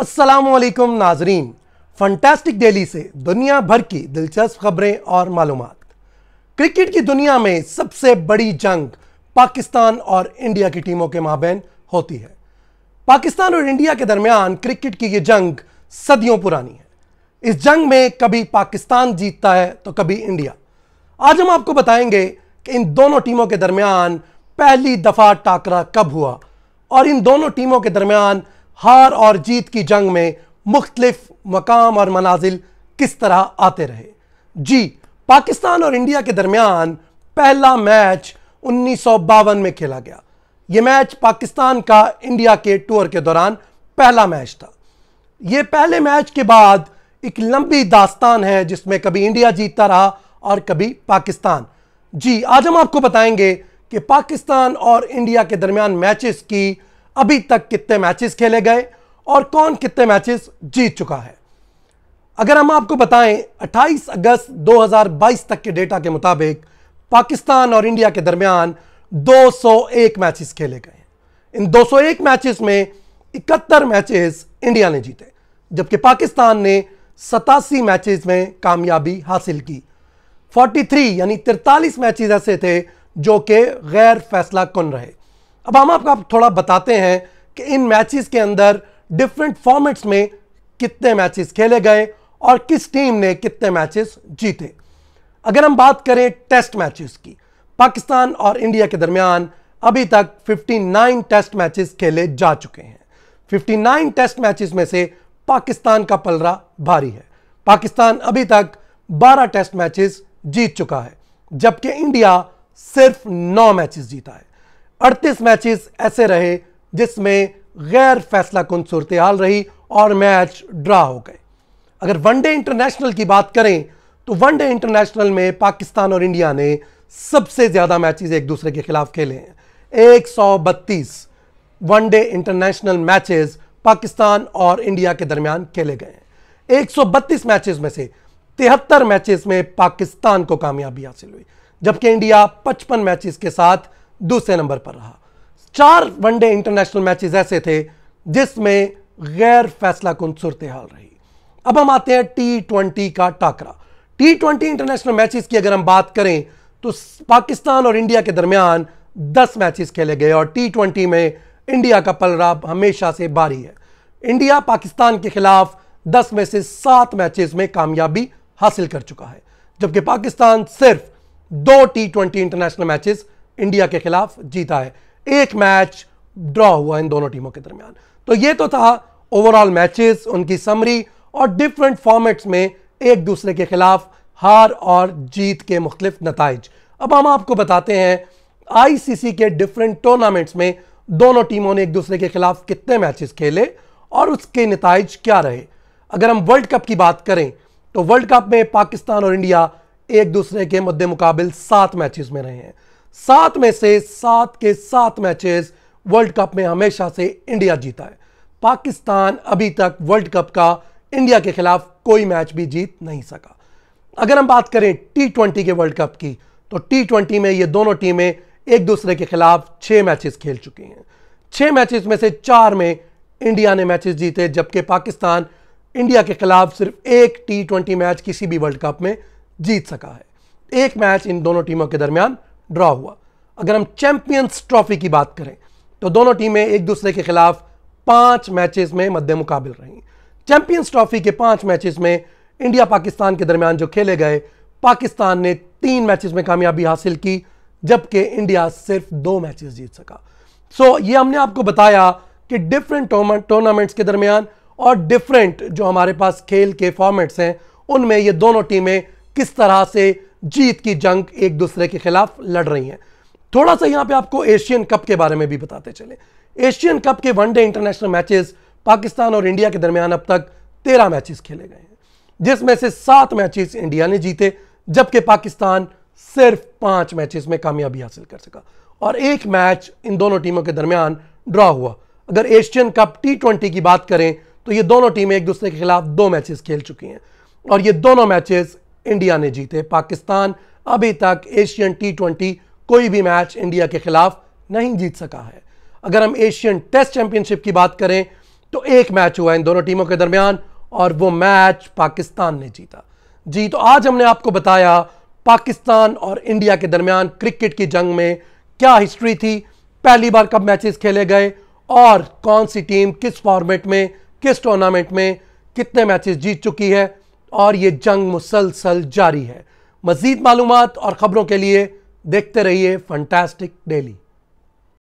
असलकम नाजरीन fantastic daily से दुनिया भर की दिलचस्प खबरें और मालूम क्रिकेट की दुनिया में सबसे बड़ी जंग पाकिस्तान और इंडिया की टीमों के माबेन होती है पाकिस्तान और इंडिया के दरमियान क्रिकेट की ये जंग सदियों पुरानी है इस जंग में कभी पाकिस्तान जीतता है तो कभी इंडिया आज हम आपको बताएंगे कि इन दोनों टीमों के दरमियान पहली दफ़ा टाकरा कब हुआ और इन दोनों टीमों के दरमियान हार और जीत की जंग में मुख्तलिफ मकाम और मनाजिल किस तरह आते रहे जी पाकिस्तान और इंडिया के दरमियान पहला मैच उन्नीस में खेला गया ये मैच पाकिस्तान का इंडिया के टूर के दौरान पहला मैच था यह पहले मैच के बाद एक लंबी दास्तान है जिसमें कभी इंडिया जीतता रहा और कभी पाकिस्तान जी आज हम आपको बताएंगे कि पाकिस्तान और इंडिया के दरमियान मैचेस की अभी तक कितने मैचेस खेले गए और कौन कितने मैचेस जीत चुका है अगर हम आपको बताएं 28 अगस्त 2022 तक के डेटा के मुताबिक पाकिस्तान और इंडिया के दरमियान 201 मैचेस खेले गए इन 201 मैचेस में इकहत्तर मैचेस इंडिया ने जीते जबकि पाकिस्तान ने सतासी मैचेस में कामयाबी हासिल की 43 यानी तिरतालीस मैचेस ऐसे थे जो कि गैर फैसला कन रहे अब हम आपको आप थोड़ा बताते हैं कि इन मैचेस के अंदर डिफरेंट फॉर्मेट्स में कितने मैचेस खेले गए और किस टीम ने कितने मैचेस जीते अगर हम बात करें टेस्ट मैचेस की पाकिस्तान और इंडिया के दरमियान अभी तक 59 टेस्ट मैचेस खेले जा चुके हैं 59 टेस्ट मैचेस में से पाकिस्तान का पलरा भारी है पाकिस्तान अभी तक 12 टेस्ट मैचेस जीत चुका है जबकि इंडिया सिर्फ 9 मैचेस जीता है अड़तीस मैचेस ऐसे रहे जिसमें गैर फैसला कुन सूरत हाल रही और मैच ड्रा हो गए अगर वनडे इंटरनेशनल की बात करें तो वनडे इंटरनेशनल में पाकिस्तान और इंडिया ने सबसे ज़्यादा मैचेस एक दूसरे के खिलाफ खेले हैं एक सौ बत्तीस वनडे इंटरनेशनल मैचेस पाकिस्तान और इंडिया के दरमियान खेले गए हैं एक सौ बत्तीस मैचेस में से तिहत्तर मैचेस में पाकिस्तान को कामयाबी हासिल हुई जबकि इंडिया पचपन मैचेस के साथ दूसरे नंबर पर रहा चार वनडे इंटरनेशनल मैचेस ऐसे थे जिसमें गैर फैसला कुन सूरत हाल रही अब हम आते हैं टी ट्वेंटी का टाकरा टी ट्वेंटी इंटरनेशनल मैचेस की अगर हम बात करें तो पाकिस्तान और इंडिया के दरमियान दस मैचेस खेले गए और टी ट्वेंटी में इंडिया का पलराब हमेशा से भारी है इंडिया पाकिस्तान के खिलाफ दस में से सात मैचेस में कामयाबी हासिल कर चुका है जबकि पाकिस्तान सिर्फ दो T twenty international matches India के खिलाफ जीता है एक मैच ड्रॉ हुआ इन दोनों टीमों के दरमियान तो ये तो था ओवरऑल मैचेस उनकी समरी और डिफरेंट फॉर्मेट्स में एक दूसरे के खिलाफ हार और जीत के मुख्तलिफ नतज अब हम आपको बताते हैं आईसीसी के डिफरेंट टूर्नामेंट्स में दोनों टीमों ने एक दूसरे के खिलाफ कितने मैचेस खेले और उसके नतज क्या रहे अगर हम वर्ल्ड कप की बात करें तो वर्ल्ड कप में पाकिस्तान और इंडिया एक दूसरे के मद्दे मुकाबल सात मैचेस में रहे हैं सात में से सात के सात मैचेस वर्ल्ड कप में हमेशा से इंडिया जीता है पाकिस्तान अभी तक वर्ल्ड कप का इंडिया के खिलाफ कोई मैच भी जीत नहीं सका अगर हम बात करें टी ट्वेंटी के वर्ल्ड कप की तो टी ट्वेंटी में ये दोनों टीमें एक दूसरे के खिलाफ छह मैचेस खेल चुकी हैं छह मैचेस में से चार में इंडिया ने मैचेस जीते जबकि पाकिस्तान इंडिया के खिलाफ सिर्फ एक टी ट्वेंटी मैच किसी भी वर्ल्ड कप में जीत सका है एक मैच इन दोनों टीमों के दरमियान ड्रॉ हुआ अगर हम चैंपियंस ट्रॉफी की बात करें तो दोनों टीमें एक दूसरे के खिलाफ पांच मैचेस में मध्य मुकाबल रहीं चैंपियंस ट्रॉफी के पांच मैचेस में इंडिया पाकिस्तान के दरमियान जो खेले गए पाकिस्तान ने तीन मैचेस में कामयाबी हासिल की जबकि इंडिया सिर्फ दो मैचेस जीत सका सो so, ये हमने आपको बताया कि डिफरेंट टूर्नामेंट्स के दरमियान और डिफरेंट जो हमारे पास खेल के फॉर्मेट्स हैं उनमें ये दोनों टीमें किस तरह से जीत की जंग एक दूसरे के खिलाफ लड़ रही हैं थोड़ा सा यहां पे आपको एशियन कप के बारे में भी बताते चले एशियन कप के वनडे इंटरनेशनल मैचेस पाकिस्तान और इंडिया के दरमियान अब तक तेरह मैचेस खेले गए हैं जिसमें से सात मैचेस इंडिया ने जीते जबकि पाकिस्तान सिर्फ पांच मैचेस में कामयाबी हासिल कर सका और एक मैच इन दोनों टीमों के दरमियान ड्रॉ हुआ अगर एशियन कप टी ट्वेंटी की बात करें तो ये दोनों टीमें एक दूसरे के खिलाफ दो मैचेस खेल चुकी हैं और ये दोनों मैचेस इंडिया ने जीते पाकिस्तान अभी तक एशियन टी ट्वेंटी कोई भी मैच इंडिया के खिलाफ नहीं जीत सका है अगर हम एशियन टेस्ट चैंपियनशिप की बात करें तो एक मैच हुआ इन दोनों टीमों के दरमियान और वो मैच पाकिस्तान ने जीता जी तो आज हमने आपको बताया पाकिस्तान और इंडिया के दरमियान क्रिकेट की जंग में क्या हिस्ट्री थी पहली बार कब मैचेस खेले गए और कौन सी टीम किस फॉर्मेट में किस टूर्नामेंट में कितने मैचेस जीत चुकी है और ये जंग मुसलसल जारी है मजीद मालूम और ख़बरों के लिए देखते रहिए फंटास्टिक डेली